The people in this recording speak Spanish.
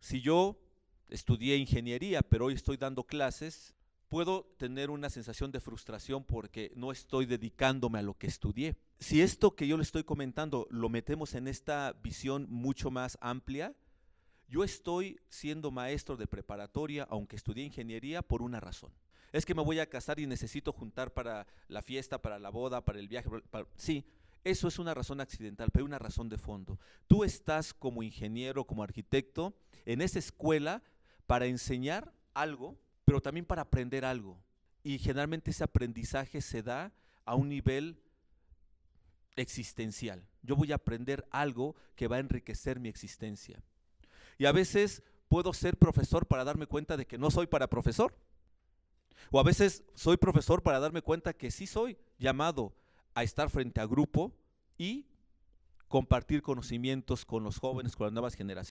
Si yo estudié ingeniería, pero hoy estoy dando clases, puedo tener una sensación de frustración porque no estoy dedicándome a lo que estudié. Si esto que yo le estoy comentando lo metemos en esta visión mucho más amplia, yo estoy siendo maestro de preparatoria, aunque estudié ingeniería, por una razón. Es que me voy a casar y necesito juntar para la fiesta, para la boda, para el viaje. sí, eso es una razón accidental, pero una razón de fondo. Tú estás como ingeniero, como arquitecto, en esa escuela para enseñar algo, pero también para aprender algo. Y generalmente ese aprendizaje se da a un nivel existencial. Yo voy a aprender algo que va a enriquecer mi existencia. Y a veces puedo ser profesor para darme cuenta de que no soy para profesor. O a veces soy profesor para darme cuenta que sí soy llamado a estar frente a grupo y compartir conocimientos con los jóvenes, con las nuevas generaciones.